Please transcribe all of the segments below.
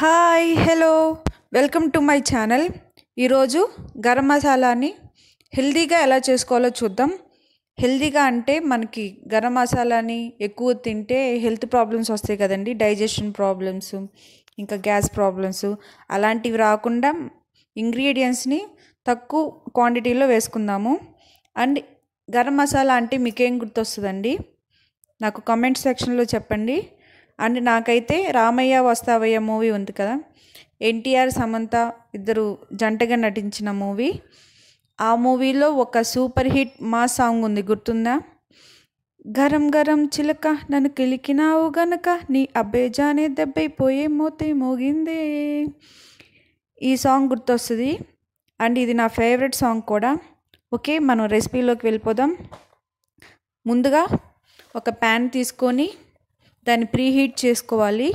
hi hello welcome to my channel ఈరోజు గరం మసాలాని హెల్దీగా ఎలా చేసుకోవాలో చూద్దాం హెల్దీగా అంటే మనకి గరం మసాలాని ఎక్కువ తింటే హెల్త్ ప్రాబ్లమ్స్ వస్తాయి కదండి డైజెషన్ ప్రాబ్లమ్స్ ఇంకా గ్యాస్ ప్రాబ్లమ్స్ అలాంటివి రాకుండా ఇంగ్రీడియంట్స్ని తక్కువ క్వాంటిటీలో వేసుకుందాము అండ్ గరం మసాలా అంటే మీకేం గుర్తొస్తుందండి నాకు కామెంట్ సెక్షన్లో చెప్పండి అండ్ నాకైతే రామయ్య వస్తావయ్య మూవీ ఉంది కదా ఎన్టీఆర్ సమంత ఇద్దరు జంటగా నటించిన మూవీ ఆ మూవీలో ఒక సూపర్ హిట్ మా సాంగ్ ఉంది గుర్తుందా గరం గరం చిలక నన్ను కిలికినావు గనక నీ అబ్బేజానే దెబ్బైపోయే మోతే మోగిందే ఈ సాంగ్ గుర్తొస్తుంది అండ్ ఇది నా ఫేవరెట్ సాంగ్ కూడా ఓకే మనం రెసిపీలోకి వెళ్ళిపోదాం ముందుగా ఒక ప్యాన్ తీసుకొని దాన్ని ప్రీహీట్ చేసుకోవాలి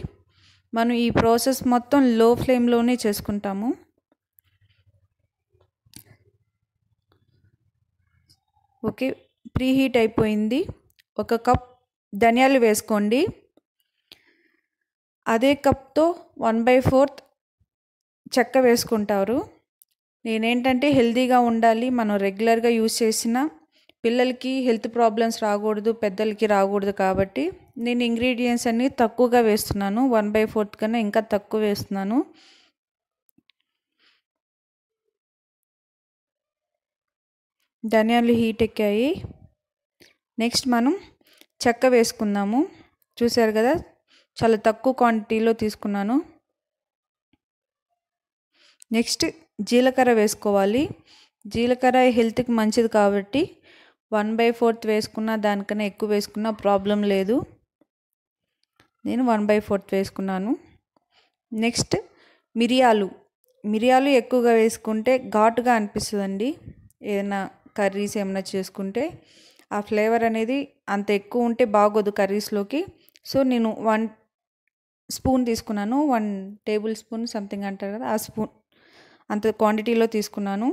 మనం ఈ ప్రాసెస్ మొత్తం లో ఫ్లేమ్లోనే చేసుకుంటాము ఓకే ప్రీహీట్ అయిపోయింది ఒక కప్ ధనియాలు వేసుకోండి అదే కప్తో వన్ బై ఫోర్త్ చెక్క వేసుకుంటారు నేనేంటంటే హెల్దీగా ఉండాలి మనం రెగ్యులర్గా యూజ్ చేసిన పిల్లలకి హెల్త్ ప్రాబ్లమ్స్ రాకూడదు పెద్దలకి రాకూడదు కాబట్టి నేను ఇంగ్రీడియంట్స్ అన్నీ తక్కువగా వేస్తున్నాను వన్ బై ఫోర్త్ కన్నా ఇంకా తక్కువ వేస్తున్నాను ధనియాలు హీట్ ఎక్కాయి నెక్స్ట్ మనం చెక్క వేసుకుందాము చూసారు కదా చాలా తక్కువ క్వాంటిటీలో తీసుకున్నాను నెక్స్ట్ జీలకర్ర వేసుకోవాలి జీలకర్ర హెల్త్కి మంచిది కాబట్టి వన్ బై ఫోర్త్ వేసుకున్నా దానికన్నా ఎక్కువ వేసుకున్నా ప్రాబ్లం లేదు నేను వన్ బై ఫోర్త్ వేసుకున్నాను నెక్స్ట్ మిరియాలు మిరియాలు ఎక్కువగా వేసుకుంటే ఘాటుగా అనిపిస్తుందండి ఏదైనా కర్రీస్ ఏమైనా చేసుకుంటే ఆ ఫ్లేవర్ అనేది అంత ఎక్కువ ఉంటే బాగోదు కర్రీస్లోకి సో నేను వన్ స్పూన్ తీసుకున్నాను వన్ టేబుల్ స్పూన్ సంథింగ్ అంటారు కదా ఆ స్పూన్ అంత క్వాంటిటీలో తీసుకున్నాను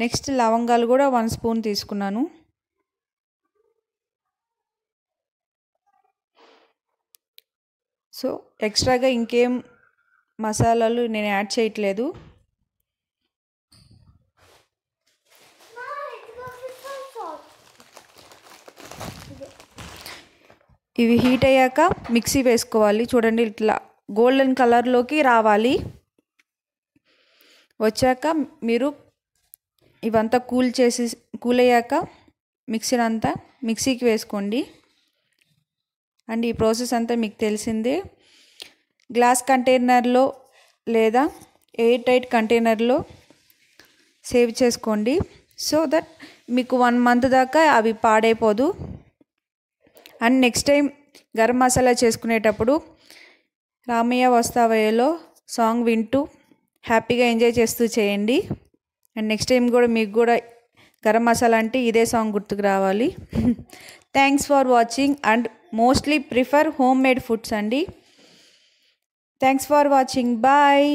నెక్స్ట్ లవంగాలు కూడా వన్ స్పూన్ తీసుకున్నాను సో ఎక్స్ట్రాగా ఇంకేం మసాలాలు నేను యాడ్ చేయట్లేదు ఇవి హీట్ అయ్యాక మిక్సీ వేసుకోవాలి చూడండి ఇట్లా గోల్డెన్ కలర్లోకి రావాలి వచ్చాక మీరు ఇవంతా కూల్ చేసి కూల్ అయ్యాక మిక్సీ అంతా మిక్సీకి వేసుకోండి అండ్ ఈ ప్రాసెస్ అంతా మీకు తెలిసిందే గ్లాస్ కంటైనర్లో లేదా ఎయిర్ టైట్ కంటైనర్లో సేవ్ చేసుకోండి సో దట్ మీకు వన్ మంత్ దాకా అవి పాడైపోదు and next time garam masala చేసుకునేటప్పుడు రామయ్య వస్తావయ్యలో సాంగ్ వింటూ హ్యాపీగా ఎంజాయ్ చేస్తూ చేయండి అండ్ నెక్స్ట్ టైం కూడా మీకు కూడా గరం మసాలా అంటే ఇదే సాంగ్ గుర్తుకు రావాలి thanks for watching and mostly prefer homemade foods అండి థ్యాంక్స్ ఫర్ వాచింగ్ బాయ్